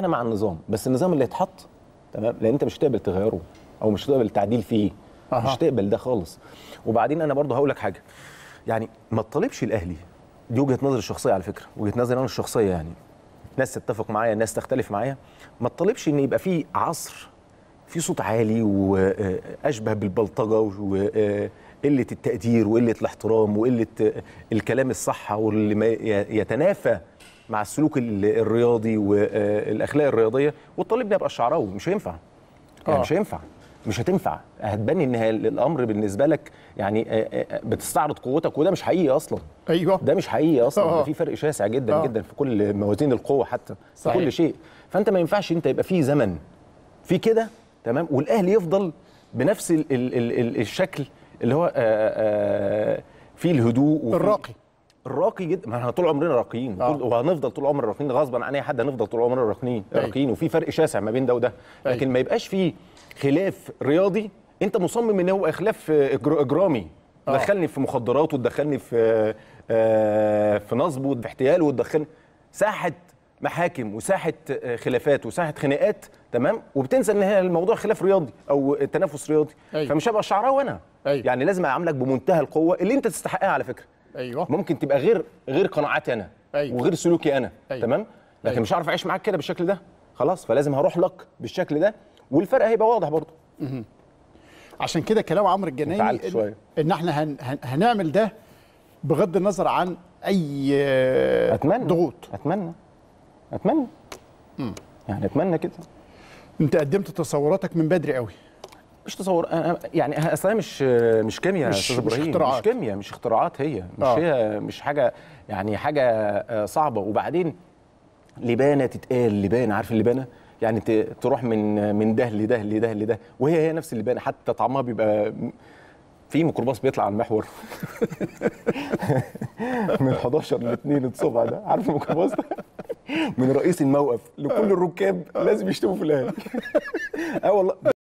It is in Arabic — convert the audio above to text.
انا مع النظام بس النظام اللي اتحط تمام لان انت مش هتقبل تغيره او مش هتقبل التعديل فيه أه. مش هتقبل ده خالص وبعدين انا برضه هقول لك حاجه يعني ما تطالبش الاهلي دي وجهه نظري الشخصيه على فكره وجهه نظري انا الشخصيه يعني ناس تتفق معايا ناس تختلف معايا ما تطالبش ان يبقى في عصر في صوت عالي واشبه آه، بالبلطجه وقله آه، التقدير وقله الاحترام وقله آه، الكلام الصح واللي يتنافى مع السلوك الرياضي والاخلاق الرياضيه والطالب يبقى شعراوي مش هينفع يعني مش آه. هينفع مش هتنفع هتبان ان الامر بالنسبه لك يعني آه، آه، بتستعرض قوتك وده مش حقيقي اصلا ايوه ده مش حقيقي اصلا أوه. ده في فرق شاسع جدا أوه. جدا في كل موازين القوه حتى صحيح. في كل شيء فانت ما ينفعش انت يبقى في زمن في كده تمام والاهلي يفضل بنفس الـ الـ الـ الشكل اللي هو فيه الهدوء الراقي راقي جدا ما احنا طول عمرنا راقيين آه. وهنفضل طول عمرنا راقيين غصبا عن اي حد هنفضل طول عمرنا راقيين راقيين وفي فرق شاسع ما بين ده وده لكن ما يبقاش في خلاف رياضي انت مصمم ان هو خلاف اجرامي آه. دخلني في مخدرات وتدخلني في آه في نصب واحتيال ودخلني وتدخلني ساحه محاكم وساحه آه، خلافات وساحه خناقات تمام وبتنسى ان هي الموضوع خلاف رياضي او تنافس رياضي أيوة. فمش هبقى شعراوي انا أيوة. يعني لازم اعاملك بمنتهى القوه اللي انت تستحقها على فكره ايوه ممكن تبقى غير غير قناعاتي انا أيوة. وغير سلوكي انا أيوة. تمام لكن أيوة. مش هعرف اعيش معاك كده بالشكل ده خلاص فلازم هروح لك بالشكل ده والفرق هيبقى واضح برضه عشان كده كلام عمرو الجنايني إن, احنا هن هنعمل ده بغض النظر عن اي اتمنى ضغوط اتمنى اتمنى مم. يعني اتمنى كده انت قدمت تصوراتك من بدري قوي مش تصور انا يعني اصل مش مش كيمياء مش, مش اختراعات مش كيمياء مش اختراعات هي مش آه. هي مش حاجه يعني حاجه آه، صعبه وبعدين لبانه تتقال لبانه عارف اللبانه يعني تروح من من ده لده لده لده وهي هي نفس اللبانه حتى طعمها بيبقى في ميكروباص بيطلع على المحور من 11 ل 2 الصبح ده عارف الميكروباص ده من رئيس الموقف لكل الركاب لازم يشتموا في الاهلي اه والله